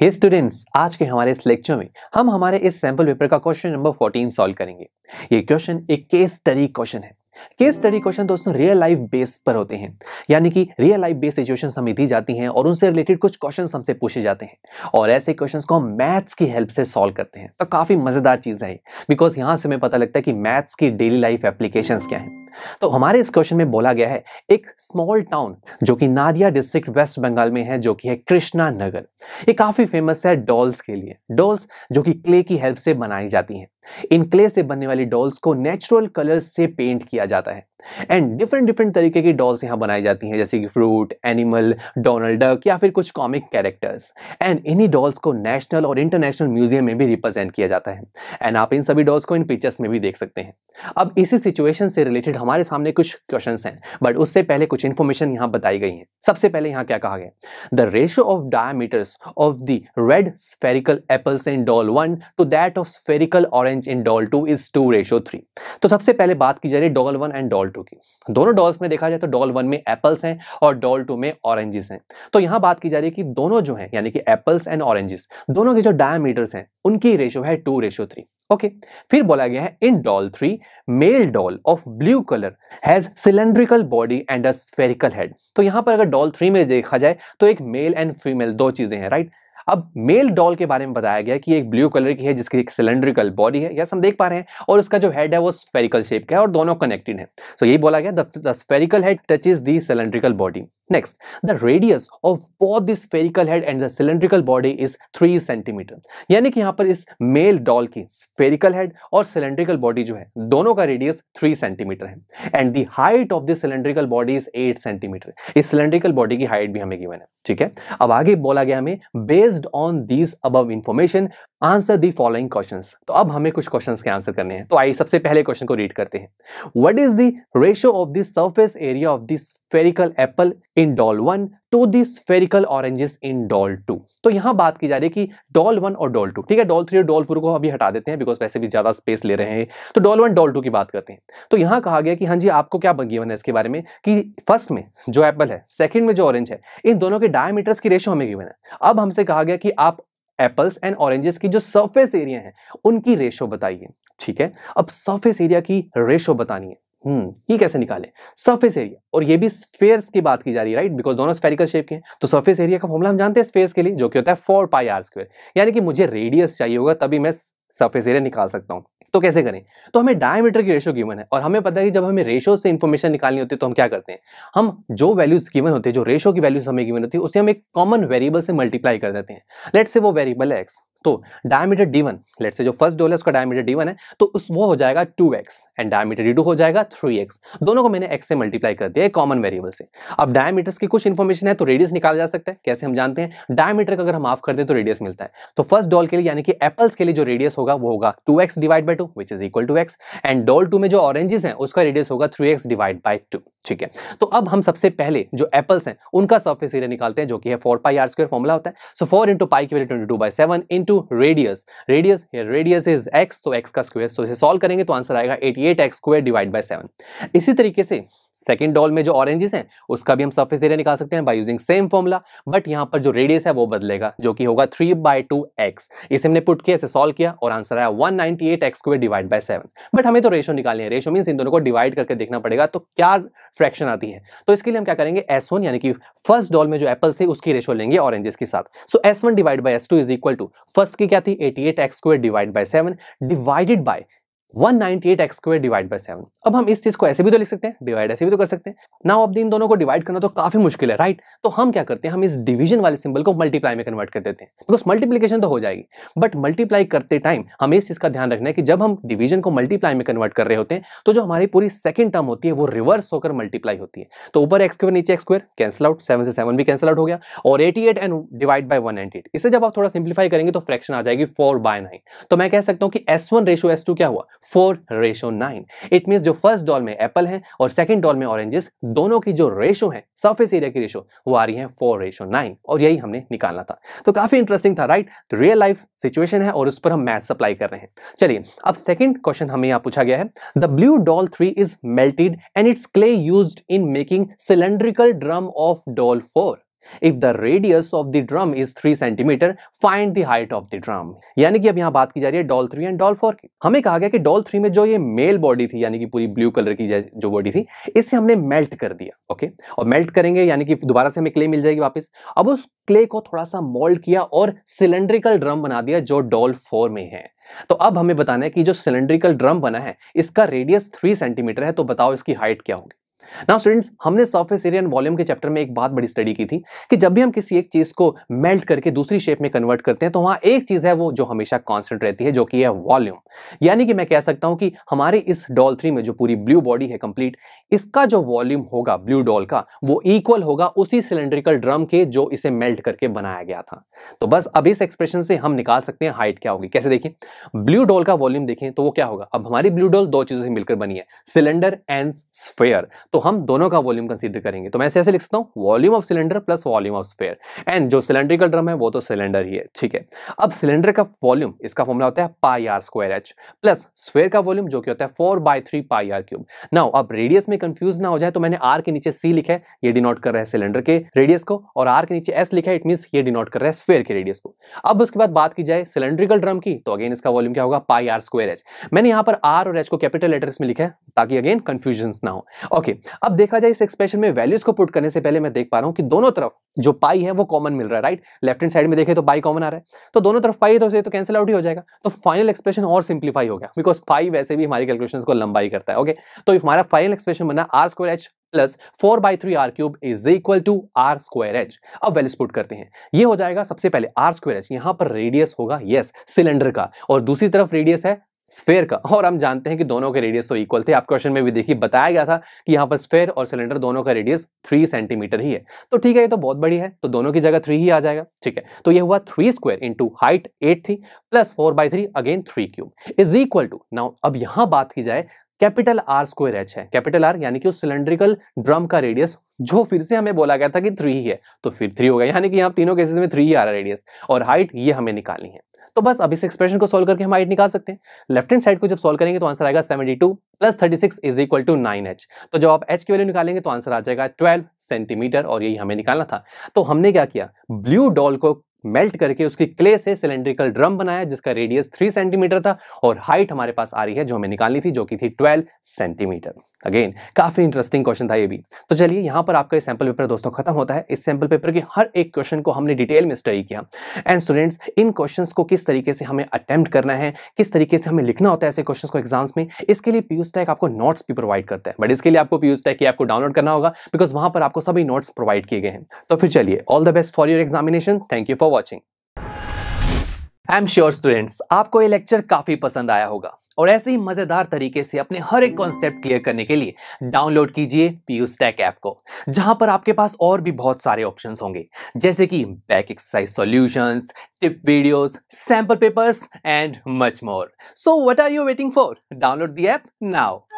हे students आज के हमारे इस लेक्चर में हम हमारे इस सैंपल पेपर का क्वेश्चन नंबर 14 सॉल्व करेंगे ये क्वेश्चन एक केस स्टडी क्वेश्चन है केस स्टडी क्वेश्चन दोस्तों रियल लाइफ बेस पर होते हैं यानी कि रियल लाइफ बेस सिचुएशन हमें दी जाती हैं और उनसे रिलेटेड कुछ क्वेश्चन हमसे पूछे जाते हैं और ऐसे क्वेश्चन को हम मैथ्स की हेल्प से सॉल्व करते हैं तो काफ़ी मज़ेदार चीज़ है बिकॉज यहाँ से हमें पता लगता है कि मैथ्स की डेली लाइफ एप्लीकेशन क्या है तो हमारे इस क्वेश्चन में बोला गया है एक स्मॉल टाउन जो कि नादिया डिस्ट्रिक्ट वेस्ट बंगाल में है जो कि है कृष्णा नगर ये काफ़ी फेमस है डॉल्स के लिए डॉल्स जो कि क्ले की हेल्प से बनाई जाती हैं इन क्ले से बनने वाली डॉल्स को नेचुरल कलर्स से पेंट किया जाता है एंड डिफरेंट डिफरेंट तरीके की डॉल्स यहाँ बनाई जाती हैं जैसे कि फ्रूट एनिमल डोनाल्ड डक या फिर कुछ कॉमिक कैरेक्टर्स एंड इन्हीं डॉल्स को नेशनल और इंटरनेशनल म्यूजियम में भी रिप्रेजेंट किया जाता है एंड आप इन सभी डॉल्स को इन पिक्चर्स में भी देख सकते हैं अब इसी सिचुएशन से रिलेटेड हमारे सामने कुछ क्वेश्चन हैं बट उससे पहले कुछ इन्फॉर्मेशन यहाँ बताई गई है सबसे पहले यहाँ क्या कहा गया the ratio of diameters of the red spherical apples in doll one to that of spherical orange in doll two is two ratio three तो सबसे पहले बात की जा रही है doll one and doll doll two की दोनों डॉल्स में देखा जाए तो डॉल वन में एप्पल्स हैं और डॉल टू में ऑरेंजेस हैं तो यहां बात की जा रही है कि दोनों जो हैं यानी कि एप्पल्स एंड ऑरेंजेस दोनों के जो डायमीटर्स हैं उनकी रेशो है टू रेशो थ्री ओके फिर बोला गया है in doll three male doll of blue colour has cylindrical body and a spherical head तो यहां पर अगर डॉल थ्री में देखा जाए तो एक मेल एंड फीमेल दो चीजें हैं राइट right? अब मेल डॉल के बारे में बताया गया कि एक ब्लू कलर की है जिसकी एक सिलेंड्रिकल बॉडी है यस हम देख पा रहे हैं और उसका जो हेड है वो स्फेरिकल शेप का है और दोनों कनेक्टेड है सो so, यही बोला गया the spherical head touches the cylindrical body Next, the radius of both the spherical head and the cylindrical body is 3 centimetre यानी कि यहाँ पर इस मेल डॉल की spherical head और cylindrical body जो है दोनों का रेडियस 3 सेंटीमीटर है and the height of the cylindrical body is 8 centimetre इस सिलेंड्रिकल बॉडी की हाइट भी हमें गिवन है ठीक है अब आगे बोला गया हमें बेस्ड ऑन दिस अब information answer the following question तो अब हमें कुछ क्वेश्चन के आंसर करने हैं तो आइए सबसे पहले क्वेश्चन को रीड करते हैं what is the ratio of the surface area of this spherical apple in doll one to this spherical oranges in doll two तो यहाँ बात की जा रही है कि डॉल वन और डॉल टू ठीक है डॉल थ्री और डॉल फोर को अभी हटा देते हैं बिकॉज वैसे भी ज्यादा स्पेस ले रहे हैं तो डॉल वन डॉल टू की बात करते हैं तो यहां कहा गया कि हाँ जी आपको क्या बगी है इसके बारे में कि फर्स्ट में जो एप्पल है सेकंड में जो ऑरेंज है इन दोनों के डायमीटर्स की रेशो हमें गिवन है अब हमसे कहा गया कि आप एप्पल्स एंड ऑरेंजेस की जो सरफेस एरिया है उनकी रेशो बताइए ठीक है अब सरफेस एरिया की रेशो बतानी है हम्म ये कैसे निकाले सरफेस एरिया और ये भी स्फेयर्स की बात की जा रही है राइट बिकॉज दोनों स्फेरिकल शेप के हैं तो सरफेस एरिया का फॉर्मूला हम जानते हैं स्फेयर्स के लिए जो कि होता है फोर पाई आर स्क्वेयर यानी कि मुझे रेडियस चाहिए होगा तभी मैं सर्फेस एरिया निकाल सकता हूँ तो कैसे करें तो हमें डायमीटर की रेशो गिवन है और हमें पता है कि जब हमें रेशो से इन्फॉर्मेशन निकालनी होती है तो हम क्या करते हैं हम जो वैल्यूज गिवन होते हैं जो रेशो की वैल्यूज हमें गिवन होती है उसे हम एक कॉमन वेरिएबल से मल्टीप्लाई कर देते हैं लेट से वो वेरिएबल है एक्स तो डायमीटर डी वन लेट से जो फर्स्ट डोल है उसका डायमीटर डी वन है तो उस वो हो जाएगा two x and diameter d two हो जाएगा थ्री एक्स दोनों को मैंने एक्स से मल्टीप्लाई कर दिया कॉमन वेरिएबल से अब डायमीटर्स की कुछ इन्फॉर्मेशन है तो रेडियस निकाल जा सकता है कैसे हम जानते हैं डायमीटर का अगर हम हाफ कर दें तो रेडियस मिलता है तो फर्स्ट डॉल के लिए यानी कि एप्पल्स के लिए जो रेडियस होगा वो होगा two x divide by two which is equal to x and doll two में जो ऑरेंजेस है उसका रेडियस होगा three x divide by two ठीक है तो अब हम सबसे पहले जो एप्पल्स हैं उनका सर्फेस एरिया निकालते हैं जो कि है four pi are square formula होता है सो फोर इंटू पाई की value twenty two by seven in into radius radius radius is x तो एक्स का स्क्वायर सो इसे सॉल्व करेंगे तो आंसर आएगा eighty eight x square divide by seven इसी तरीके से सेकेंड डॉल में जो ऑरेंजेस हैं उसका भी हम सर्फेस एरिया निकाल सकते हैं by using same formula but यहाँ पर जो रेडियस है वो बदलेगा जो कि होगा थ्री बाय टू एक्स इसे हमने पुट किया इसे सॉल्व किया और आंसर आया वन नाइनटी एट एक्स को डिवाइड बाय सेवन बट हमें तो रेशो निकालनी है रेशो मीन्स इन दोनों को डिवाइड करके देखना पड़ेगा तो क्या फ्रैक्शन आती है तो इसके लिए हम क्या करेंगे एस वन यानी कि फर्स्ट डॉल में जो एप्पल थे उसकी रेशो लेंगे ऑरेंजेस के साथ so s one divide by s two is equal to first की क्या थी एटी एट एक्स को divide by seven divided by one ninety eight x divide by seven अब हम इस चीज को ऐसे भी तो लिख सकते हैं डिवाइड ऐसे भी तो कर सकते हैं नाउ अब इन दोनों को डिवाइड करना तो काफी मुश्किल है राइट तो हम क्या करते हैं हम इस डिवीजन वाले सिंबल को मल्टीप्लाई में कन्वर्ट कर देते हैं बिकॉज मल्टीप्लीकेशन तो हो जाएगी बट मल्टीप्लाई करते टाइम हमें इस चीज का ध्यान रखना है कि जब हम डिवीजन को मल्टीप्लाई में कन्वर्ट कर रहे होते हैं तो जो हमारी पूरी सेकंड टर्म होती है वो रिवर्स होकर मल्टीप्लाई होती है तो ऊपर एक्स नीचे X square cancel out seven से सेवन भी कैंसिल आउट हो गया और eighty eight and divide by one ninety eight इसे जब आप थोड़ा सिंप्लीफाई करेंगे तो फ्रैक्शन आ जाएगी फोर बाय नाइन तो मैं कह सकता हूँ कि S one ratio S two क्या हुआ four ratio nine it means जो फर्स्ट डॉल में एप्पल है और सेकेंड डॉल में ऑरेंजेस दोनों की जो रेशो है सर्फेस एरिया की रेशो वो आ रही है फोर रेशो नाइन और यही हमने निकालना था तो काफी इंटरेस्टिंग था राइट तो रियल लाइफ सिचुएशन है और उस पर हम मैथ सप्लाई कर रहे हैं चलिए अब सेकेंड क्वेश्चन हमें यहाँ पूछा गया है the blue doll three is melted and its clay use in making cylindrical drum of doll four if the radius of the drum is three centimetre find the height of the drum यानी कि अब यहां बात की जा रही है doll three and doll four की हमें कहा गया कि डॉल थ्री में जो ये मेल बॉडी थी यानी कि पूरी ब्लू कलर की जो बॉडी थी इसे हमने मेल्ट कर दिया ओके और मेल्ट करेंगे यानी कि दोबारा से हमें क्ले मिल जाएगी वापस अब उस क्ले को थोड़ा सा मोल्ड किया और सिलेंड्रिकल ड्रम बना दिया जो डॉल फोर में है तो अब हमें बताना है कि जो सिलेंड्रिकल ड्रम बना है इसका रेडियस थ्री सेंटीमीटर है तो बताओ इसकी हाइट क्या होगी नाउ स्टूडेंट्स हमने सरफेस एरिया एंड वॉल्यूम के चैप्टर में एक बात बड़ी स्टडी की थी कि जब भी हम किसी एक चीज को मेल्ट करके दूसरी शेप में कन्वर्ट करते हैं तो वहां एक चीज है वो जो हमेशा कांस्टेंट रहती है जो कि है वॉल्यूम यानी कि मैं कह सकता हूं कि हमारे इस डॉल थ्री में जो पूरी ब्लू बॉडी है कंप्लीट इसका जो वॉल्यूम होगा ब्लू डॉल का वो इक्वल होगा उसी सिलेंड्रिकल ड्रम के जो इसे मेल्ट करके बनाया गया था तो बस अब इस एक्सप्रेशन से हम निकाल सकते हैं हाइट क्या होगी कैसे देखें ब्लू डॉल का वॉल्यूम देखें तो वो क्या होगा अब हमारी ब्लू डॉल दो चीजों से मिलकर बनी है सिलेंडर एंड स्फेयर तो तो हम दोनों का वॉल्यूम कंसीडर करेंगे तो मैं ऐसे ऐसे लिख सकता हूँ volume of cylinder plus volume of sphere and जो सिलेंड्रिकल ड्रम है वो तो सिलेंडर ही है ठीक है अब सिलेंडर का वॉल्यूम इसका फॉर्मूला होता है pi are square H plus sphere का वॉल्यूम जो कि होता है four by three pi R cube now अब रेडियस में कंफ्यूज ना हो जाए तो मैंने आर के नीचे सी लिखा है ये डिनोट कर रहा है सिलेंडर के रेडियस को और आर के नीचे एस लिखा है इट मीन ये डिनोट कर रहा है स्पेयर के रेडियस को अब उसके बाद बात की जाए सिलेंड्रिकल ड्रम की तो अगेन इसका वॉल्यूम क्या होगा पाई आर स्क्वायर एच मैंने यहां पर आर और एच को कैपिटल लेटर्स में लिखा है ताकि अगेन कंफ्यूजन ना हो ओके okay, अब देखा जाए इस एक्सप्रेशन में वैल्यूज को पुट करने से पहले मैं देख पा रहा हूं कि दोनों तरफ जो पाई है वो कॉमन मिल रहा है राइट लेफ्ट हैंड साइड में देखे तो पाई कॉमन आ रहा है तो दोनों तरफ पाई तो से तो कैंसिल आउट ही हो जाएगा तो फाइनल एक्सप्रेशन और सिंप्लीफाई हो गया बिकॉज पाई वैसे भी हमारी कैलकुलेशन को लंबाई करता है ओके तो हमारा फाइनल एक्सप्रेशन बना R square H plus four by three R cube is equal to R square H अब वैल्यूज पुट करते हैं ये हो जाएगा सबसे पहले आर स्क्वायर एच यहाँ पर रेडियस होगा यस सिलेंडर का और दूसरी तरफ रेडियस है स्फेयर का और हम जानते हैं कि दोनों के रेडियस तो इक्वल थे आप क्वेश्चन में भी देखिए बताया गया था कि यहाँ पर स्फेयर और सिलेंडर दोनों का रेडियस थ्री सेंटीमीटर ही है तो ठीक है ये तो बहुत बड़ी है तो दोनों की जगह थ्री ही आ जाएगा ठीक है तो ये हुआ three square into height eight थी plus four by three again three cube is equal to now अब यहाँ बात की जाए कैपिटल आर स्क्वायर एच है कैपिटल आर यानी कि उस सिलेंड्रिकल ड्रम का रेडियस जो फिर से हमें बोला गया था कि थ्री ही है तो फिर थ्री हो गया यानी कि यहाँ तीनों केसेस में थ्री ही आ रहा है रेडियस और हाइट ये हमें निकालनी है तो बस अब इस एक्सप्रेशन को सोल्व करके हम आइट निकाल सकते हैं लेफ्ट हैंड साइड को जब सोल्व करेंगे तो आंसर आएगा seventy two plus thirty six is equal to nine H तो जब आप एच की वैल्यू निकालेंगे तो आंसर आ जाएगा ट्वेल्व सेंटीमीटर और यही हमें निकालना था तो हमने क्या किया ब्लू डॉल को मेल्ट करके उसकी क्ले से सिलेंड्रिकल ड्रम बनाया जिसका रेडियस थ्री सेंटीमीटर था और हाइट हमारे पास आ रही है जो हमें निकालनी थी जो कि थी ट्वेल्व सेंटीमीटर अगेन काफी इंटरेस्टिंग क्वेश्चन था ये भी तो चलिए यहां पर आपका सैंपल पेपर दोस्तों खत्म होता है इस सैंपल पेपर के हर एक क्वेश्चन को हमने डिटेल में स्टडी किया एंड स्टूडेंट्स इन क्वेश्चन को किस तरीके से हमें अटेम्प्ट करना है किस तरीके से हमें लिखना होता है ऐसे क्वेश्चन को एग्जाम्स में इसके लिए पीयूस टैक आपको नोट्स भी प्रोवाइड करता है बट इसके लिए आपको पीयूस टैक की आपको डाउनलोड करना होगा बिकॉज वहां पर आपको सभी नोट्स प्रोवाइड किए गए हैं तो फिर चलिए all the best for your examination thank you for for watching I am sure students आपको ये लेक्चर काफी पसंद आया होगा और ऐसे ही मजेदार तरीके से अपने हर एक कॉन्सेप्ट क्लियर करने के लिए डाउनलोड कीजिए पीयू स्टैक ऐप को जहां पर आपके पास और भी बहुत सारे ऑप्शन होंगे जैसे कि back exercise solution tip video sample papers and much more so what are you waiting for download the app now